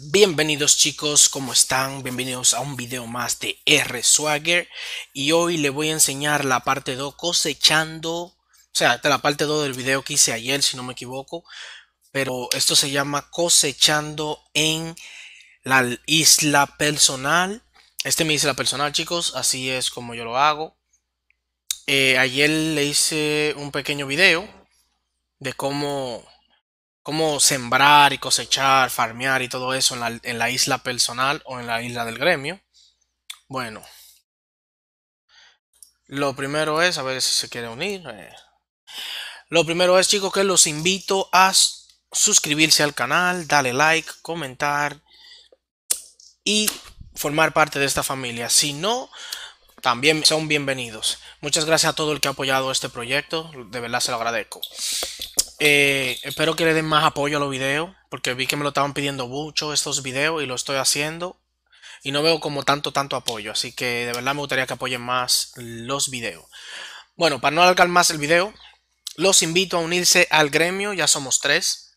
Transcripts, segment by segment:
Bienvenidos chicos, ¿cómo están? Bienvenidos a un video más de R Swagger y hoy le voy a enseñar la parte 2 cosechando, o sea, de la parte 2 del video que hice ayer si no me equivoco, pero esto se llama cosechando en la isla personal. Este es dice la personal chicos, así es como yo lo hago. Eh, ayer le hice un pequeño video de cómo cómo sembrar y cosechar, farmear y todo eso en la, isla personal o en la isla del gremio. Bueno, lo primero es, a ver si se quiere unir. Eh. Lo primero es, chicos, que los invito a suscribirse al canal, darle like, comentar y formar parte de esta familia. Si no, también son bienvenidos. Muchas gracias a todo el que ha apoyado este proyecto, de verdad se lo agradezco. Eh, espero que le den más apoyo a los videos, porque vi que me lo estaban pidiendo mucho estos videos y lo estoy haciendo. Y no veo como tanto, tanto apoyo, así que de verdad me gustaría que apoyen más los videos. Bueno, para no alargar más el video, los invito a unirse al gremio, ya somos tres.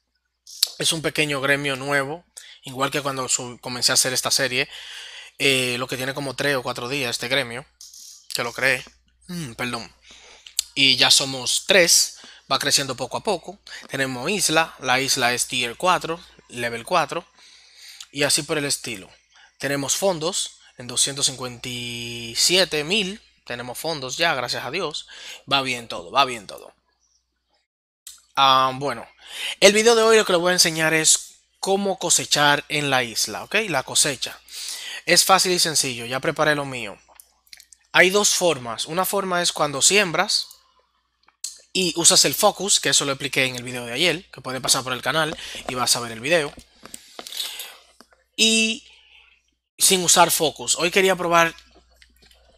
Es un pequeño gremio nuevo, igual que cuando comencé a hacer esta serie, eh, lo que tiene como tres o cuatro días este gremio, que lo cree perdón. Y ya somos tres va creciendo poco a poco. Tenemos isla, la isla es tier 4, level 4, y así por el estilo. Tenemos fondos en 257 mil. Tenemos fondos ya, gracias a Dios. Va bien todo, va bien todo. Ah, bueno, el video de hoy lo que les voy a enseñar es cómo cosechar en la isla, ¿ok? La cosecha. Es fácil y sencillo, ya preparé lo mío. Hay dos formas. Una forma es cuando siembras, y usas el focus, que eso lo expliqué en el video de ayer, que puede pasar por el canal y vas a ver el video. Y sin usar focus. Hoy quería probar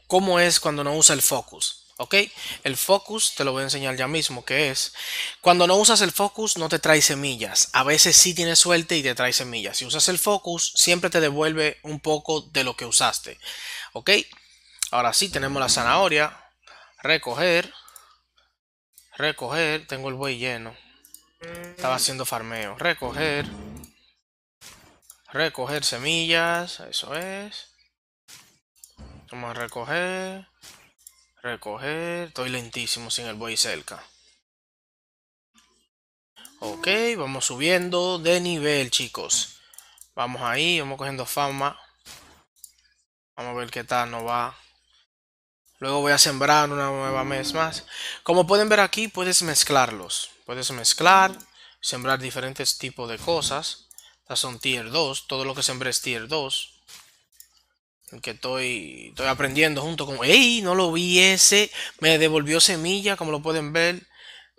cómo es cuando no usa el focus. ¿Ok? El focus, te lo voy a enseñar ya mismo, que es, cuando no usas el focus no te trae semillas. A veces sí tienes suerte y te trae semillas. Si usas el focus, siempre te devuelve un poco de lo que usaste. ¿Ok? Ahora sí tenemos la zanahoria. Recoger Recoger, tengo el buey lleno. Estaba haciendo farmeo. Recoger. Recoger semillas, eso es. Vamos a recoger. Recoger. Estoy lentísimo sin el buey cerca. Ok, vamos subiendo de nivel, chicos. Vamos ahí, vamos cogiendo fama. Vamos a ver qué tal nos va. Luego voy a sembrar una nueva vez más. Como pueden ver aquí, puedes mezclarlos. Puedes mezclar, sembrar diferentes tipos de cosas. Estas son tier 2. Todo lo que sembré es tier 2. Que estoy, estoy aprendiendo junto con... ¡Ey! No lo vi ese. Me devolvió semilla, como lo pueden ver.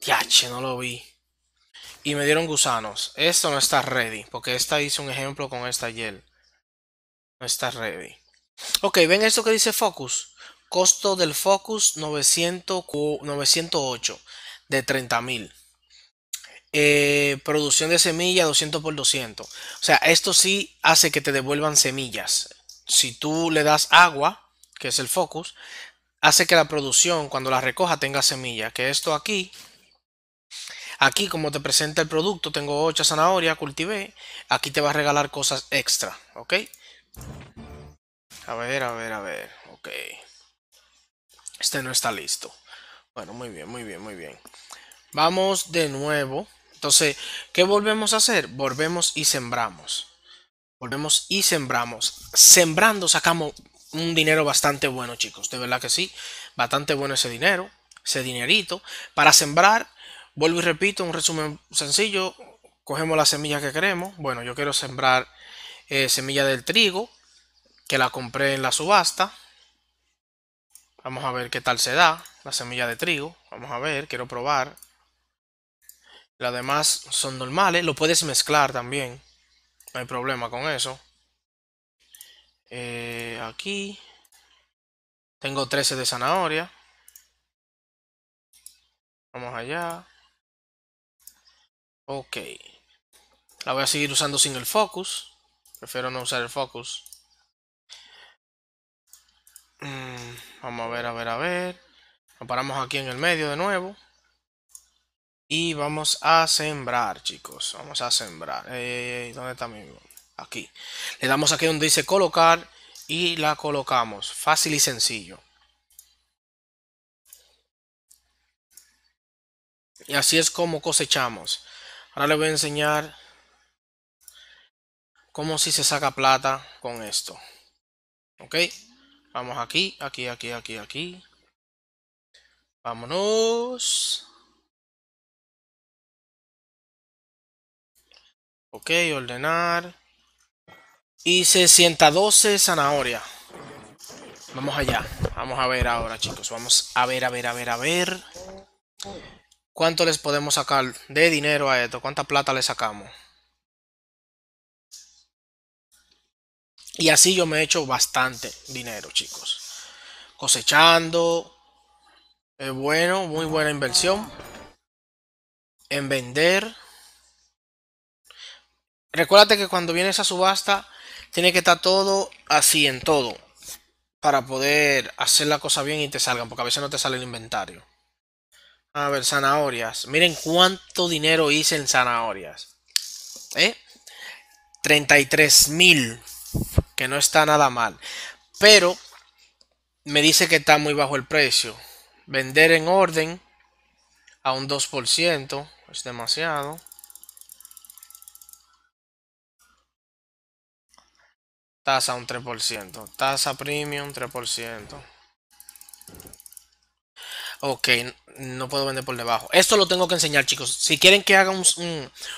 Tiache, no lo vi. Y me dieron gusanos. Esto no está ready. Porque esta hice un ejemplo con esta gel. No está ready. Ok, ven esto que dice focus. Costo del Focus 908 de 30.000 eh, producción de semilla 200 por 200. O sea, esto sí hace que te devuelvan semillas. Si tú le das agua, que es el focus, hace que la producción cuando la recoja tenga semilla. Que esto aquí, aquí como te presenta el producto, tengo 8 zanahorias, cultivé. Aquí te va a regalar cosas extra, ¿ok? A ver, a ver, a ver, ok. Este no está listo. Bueno, muy bien, muy bien, muy bien. Vamos de nuevo. Entonces, ¿qué volvemos a hacer? Volvemos y sembramos. Volvemos y sembramos. Sembrando sacamos un dinero bastante bueno, chicos. De verdad que sí. Bastante bueno ese dinero. Ese dinerito. Para sembrar, vuelvo y repito, un resumen sencillo. Cogemos la semilla que queremos. Bueno, yo quiero sembrar eh, semilla del trigo. Que la compré en la subasta. Vamos a ver qué tal se da. La semilla de trigo. Vamos a ver, quiero probar. Las demás son normales. Lo puedes mezclar también. No hay problema con eso. Eh, aquí. Tengo 13 de zanahoria. Vamos allá. Ok. La voy a seguir usando sin el focus. Prefiero no usar el focus. Vamos a ver, a ver, a ver. Lo paramos aquí en el medio de nuevo. Y vamos a sembrar, chicos. Vamos a sembrar. ¿Dónde está mi? Aquí. Le damos aquí donde dice colocar y la colocamos. Fácil y sencillo. Y así es como cosechamos. Ahora les voy a enseñar cómo si se saca plata con esto. ¿Ok? Vamos aquí, aquí, aquí, aquí, aquí. Vámonos. Ok, ordenar. Y 612 zanahoria. Vamos allá. Vamos a ver ahora, chicos. Vamos a ver, a ver, a ver, a ver. ¿Cuánto les podemos sacar de dinero a esto? ¿Cuánta plata le sacamos? Y así yo me he hecho bastante dinero, chicos. Cosechando. bueno, muy buena inversión. En vender. Recuérdate que cuando vienes esa subasta, tiene que estar todo así en todo. Para poder hacer la cosa bien y te salgan, porque a veces no te sale el inventario. A ver, zanahorias. Miren cuánto dinero hice en zanahorias. ¿Eh? 33 mil no está nada mal. Pero me dice que está muy bajo el precio. Vender en orden a un 2% es demasiado. Tasa un 3%. Tasa premium 3%. Ok, no puedo vender por debajo. Esto lo tengo que enseñar, chicos. Si quieren que haga un,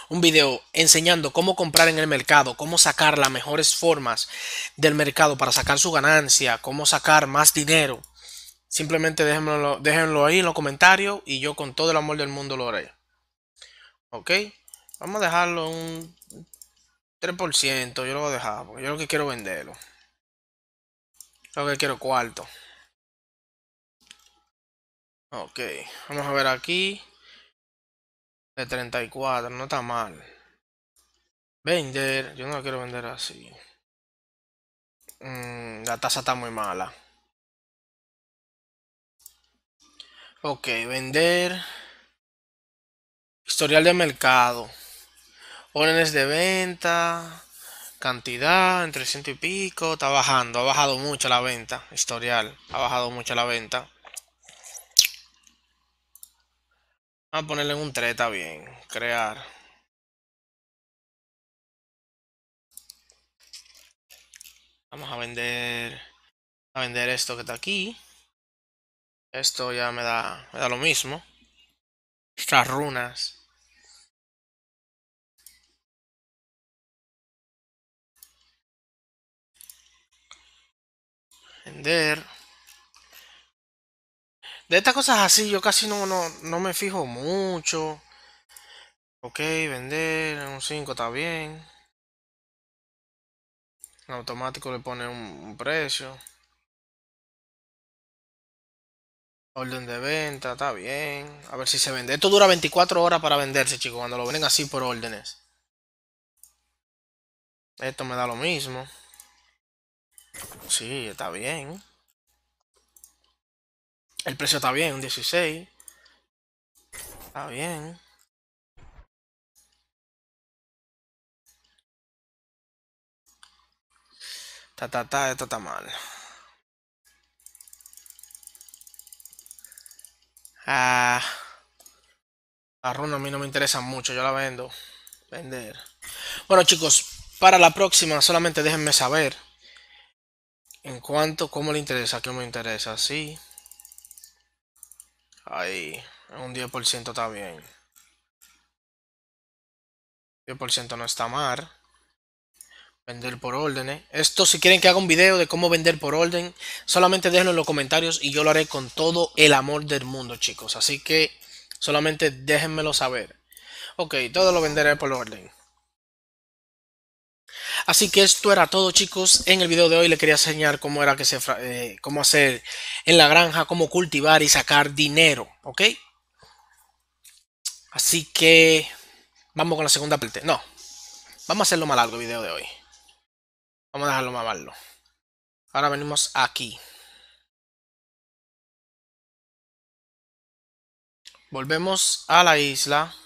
un, video enseñando cómo comprar en el mercado, cómo sacar las mejores formas del mercado para sacar su ganancia, cómo sacar más dinero, simplemente déjenlo, déjenlo ahí en los comentarios y yo con todo el amor del mundo lo haré. Ok, vamos a dejarlo un 3%. Yo lo voy a dejar porque yo lo que quiero venderlo. Lo que quiero cuarto. Ok, vamos a ver aquí. De 34, no está mal. Vender, yo no la quiero vender así. Mm, la tasa está muy mala. Ok, vender. Historial de mercado. Órdenes de venta. Cantidad, entre ciento y pico. Está bajando, ha bajado mucho la venta. Historial, ha bajado mucho la venta. a ponerle un treta bien. Crear. Vamos a vender a vender esto que está aquí. Esto ya me da, me da lo mismo. Estas runas. Vender. De estas cosas así, yo casi no, no, me fijo mucho. Ok, vender, un 5 está bien. En automático le pone un, precio. Orden de venta, está bien. A ver si se vende. Esto dura 24 horas para venderse, chicos, cuando lo venden así por órdenes. Esto me da lo mismo. Sí, está bien. El precio está bien, un 16. Está bien. Ta, ta, ta, esto está mal. Ah, la runa a mí no me interesa mucho, yo la vendo. Vender. Bueno chicos, para la próxima solamente déjenme saber en cuanto, cómo le interesa, qué me interesa, sí. Ahí, un 10% está bien. 10% no está mal. Vender por orden, Esto, si quieren que haga un video de cómo vender por orden, solamente déjenlo en los comentarios y yo lo haré con todo el amor del mundo, chicos. Así que solamente déjenmelo saber. Ok, todo lo venderé por orden. Así que esto era todo chicos, en el video de hoy le quería enseñar cómo era que se, eh, cómo hacer en la granja, cómo cultivar y sacar dinero, ¿ok? Así que vamos con la segunda parte, no, vamos a hacerlo más largo el video de hoy, vamos a dejarlo más largo. Ahora venimos aquí. Volvemos a la isla.